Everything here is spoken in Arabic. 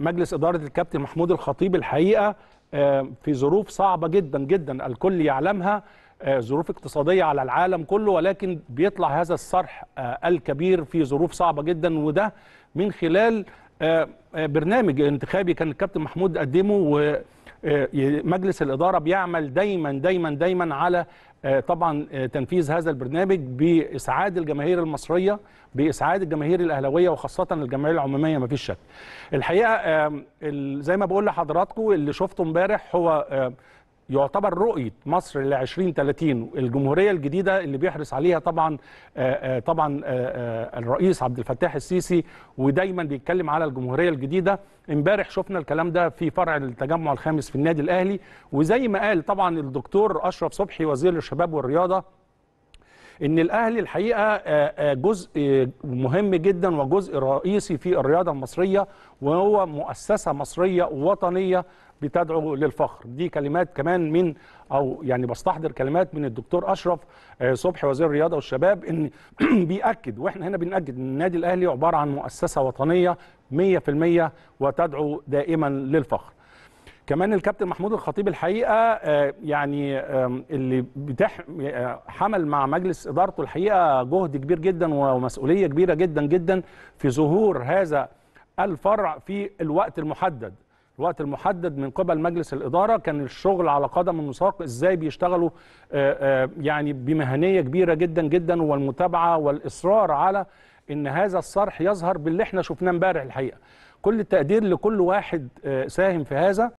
مجلس إدارة الكابتن محمود الخطيب الحقيقة آه، في ظروف صعبة جدا جدا الكل يعلمها آه، ظروف اقتصادية على العالم كله ولكن بيطلع هذا الصرح آه، الكبير في ظروف صعبة جدا وده من خلال برنامج انتخابي كان الكابتن محمود قدمه آه، مجلس الإدارة بيعمل دايما دايما دايما على آه، طبعا آه، تنفيذ هذا البرنامج بإسعاد الجماهير المصرية بإسعاد الجماهير الأهلوية وخاصة الجماهير العمومية مفيش شك الحقيقة زي ما بقول لحضراتكم اللي شفته امبارح هو يعتبر رؤيه مصر ل 2030 الجمهوريه الجديده اللي بيحرص عليها طبعا آآ آه، آه، طبعا آآ آه، الرئيس عبد الفتاح السيسي ودايما بيتكلم على الجمهوريه الجديده امبارح شفنا الكلام ده في فرع التجمع الخامس في النادي الاهلي وزي ما قال طبعا الدكتور اشرف صبحي وزير الشباب والرياضه ان الاهلي الحقيقه آه، آه، جزء آه، مهم جدا وجزء رئيسي في الرياضه المصريه وهو مؤسسه مصريه وطنيه بتدعو للفخر دي كلمات كمان من او يعني بستحضر كلمات من الدكتور اشرف صبحي وزير الرياضه والشباب ان بياكد واحنا هنا بناكد ان النادي الاهلي عباره عن مؤسسه وطنيه 100% وتدعو دائما للفخر كمان الكابتن محمود الخطيب الحقيقه آه، يعني اللي بتح آه، حمل مع مجلس ادارته الحقيقه جهد كبير جدا ومسؤوليه كبيره جدا جدا في ظهور هذا الفرع في الوقت المحدد الوقت المحدد من قبل مجلس الإدارة كان الشغل على قدم وساق إزاي بيشتغلوا آه، يعني بمهنية كبيرة جدا جدا والمتابعة والإصرار على إن هذا الصرح يظهر باللي إحنا شفناه امبارح الحقيقة كل التقدير لكل واحد ساهم في هذا